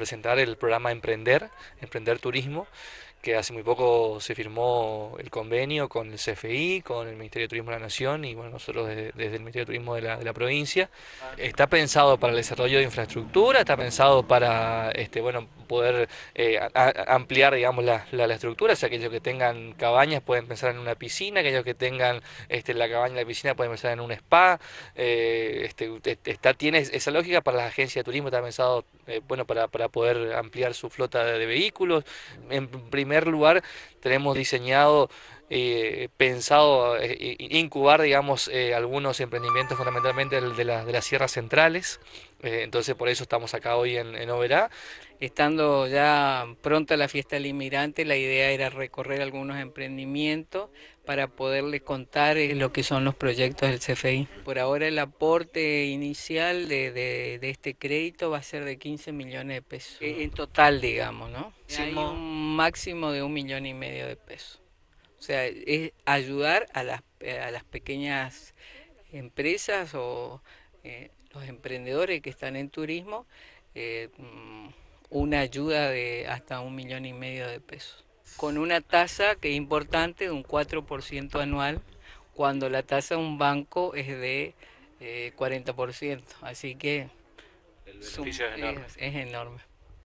presentar el programa Emprender, Emprender Turismo, que hace muy poco se firmó el convenio con el CFI, con el Ministerio de Turismo de la Nación y bueno, nosotros desde, el Ministerio de Turismo de la, de la, provincia. Ah, está pensado para el desarrollo de infraestructura, está pensado para este, bueno, poder eh, ampliar, digamos, la, la, estructura. O sea, aquellos que tengan cabañas pueden pensar en una piscina, aquellos que tengan este, la cabaña y la piscina pueden pensar en un spa. Eh, este, está, tiene esa lógica para las agencias de turismo, está pensado, eh, bueno, para, para, poder ampliar su flota de vehículos. En primer lugar, tenemos diseñado eh, pensado eh, incubar, digamos, eh, algunos emprendimientos fundamentalmente de, de las sierras centrales. entonces, por eso estamos acá hoy en, en Oberá. Estando ya pronta la fiesta del inmigrante, la idea era recorrer algunos emprendimientos para poderles contar lo que son los proyectos del CFI. Por ahora el aporte inicial de, este crédito va a ser de 15 millones de pesos, en total digamos, ¿no? Hay un máximo de un millón y medio de pesos. O sea, es ayudar a las, a las pequeñas empresas o eh, los emprendedores que están en turismo eh, mm, una ayuda de hasta un millón y medio de pesos. Con una tasa que es importante de un 4% anual, cuando la tasa de un banco es de 40%. Eh, Así que es enorme.